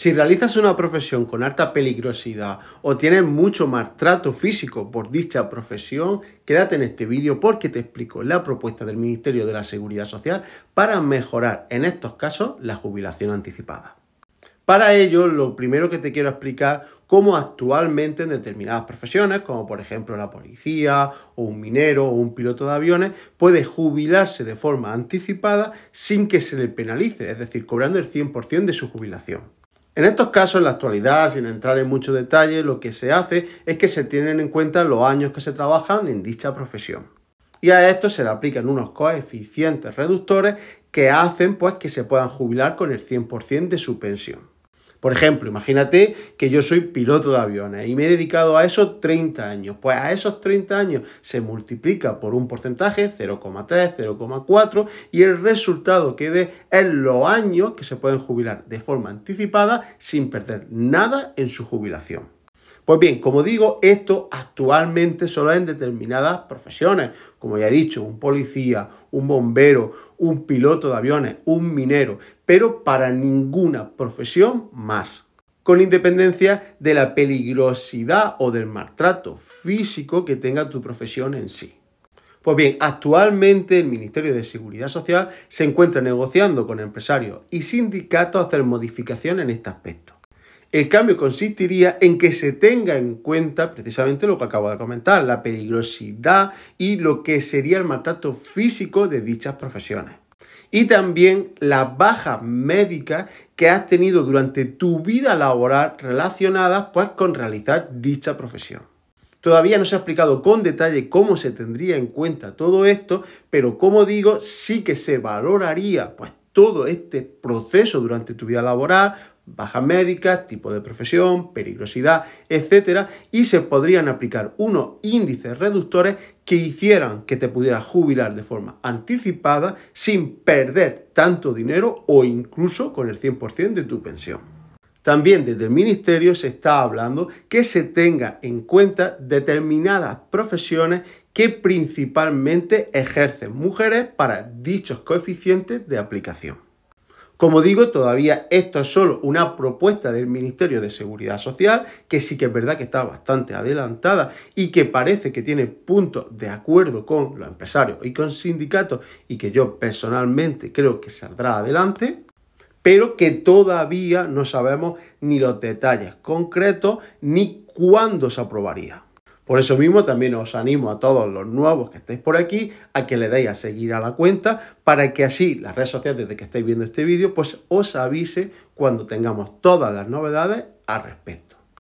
Si realizas una profesión con alta peligrosidad o tienes mucho maltrato físico por dicha profesión, quédate en este vídeo porque te explico la propuesta del Ministerio de la Seguridad Social para mejorar en estos casos la jubilación anticipada. Para ello, lo primero que te quiero explicar cómo actualmente en determinadas profesiones, como por ejemplo la policía o un minero o un piloto de aviones, puede jubilarse de forma anticipada sin que se le penalice, es decir, cobrando el 100% de su jubilación. En estos casos, en la actualidad, sin entrar en mucho detalle, lo que se hace es que se tienen en cuenta los años que se trabajan en dicha profesión. Y a esto se le aplican unos coeficientes reductores que hacen pues que se puedan jubilar con el 100% de su pensión. Por ejemplo, imagínate que yo soy piloto de aviones y me he dedicado a eso 30 años. Pues a esos 30 años se multiplica por un porcentaje, 0,3, 0,4, y el resultado que en los años que se pueden jubilar de forma anticipada sin perder nada en su jubilación. Pues bien, como digo, esto actualmente solo en determinadas profesiones, como ya he dicho, un policía, un bombero, un piloto de aviones, un minero, pero para ninguna profesión más. Con independencia de la peligrosidad o del maltrato físico que tenga tu profesión en sí. Pues bien, actualmente el Ministerio de Seguridad Social se encuentra negociando con empresarios y sindicatos a hacer modificación en este aspecto. El cambio consistiría en que se tenga en cuenta precisamente lo que acabo de comentar, la peligrosidad y lo que sería el maltrato físico de dichas profesiones. Y también las bajas médicas que has tenido durante tu vida laboral relacionadas pues con realizar dicha profesión. Todavía no se ha explicado con detalle cómo se tendría en cuenta todo esto, pero como digo, sí que se valoraría pues todo este proceso durante tu vida laboral, Baja médica, tipo de profesión, peligrosidad, etc. Y se podrían aplicar unos índices reductores que hicieran que te pudieras jubilar de forma anticipada sin perder tanto dinero o incluso con el 100% de tu pensión. También desde el Ministerio se está hablando que se tenga en cuenta determinadas profesiones que principalmente ejercen mujeres para dichos coeficientes de aplicación. Como digo, todavía esto es solo una propuesta del Ministerio de Seguridad Social, que sí que es verdad que está bastante adelantada y que parece que tiene puntos de acuerdo con los empresarios y con sindicatos y que yo personalmente creo que saldrá adelante pero que todavía no sabemos ni los detalles concretos ni cuándo se aprobaría. Por eso mismo también os animo a todos los nuevos que estéis por aquí a que le deis a seguir a la cuenta para que así las redes sociales desde que estáis viendo este vídeo pues os avise cuando tengamos todas las novedades al respecto.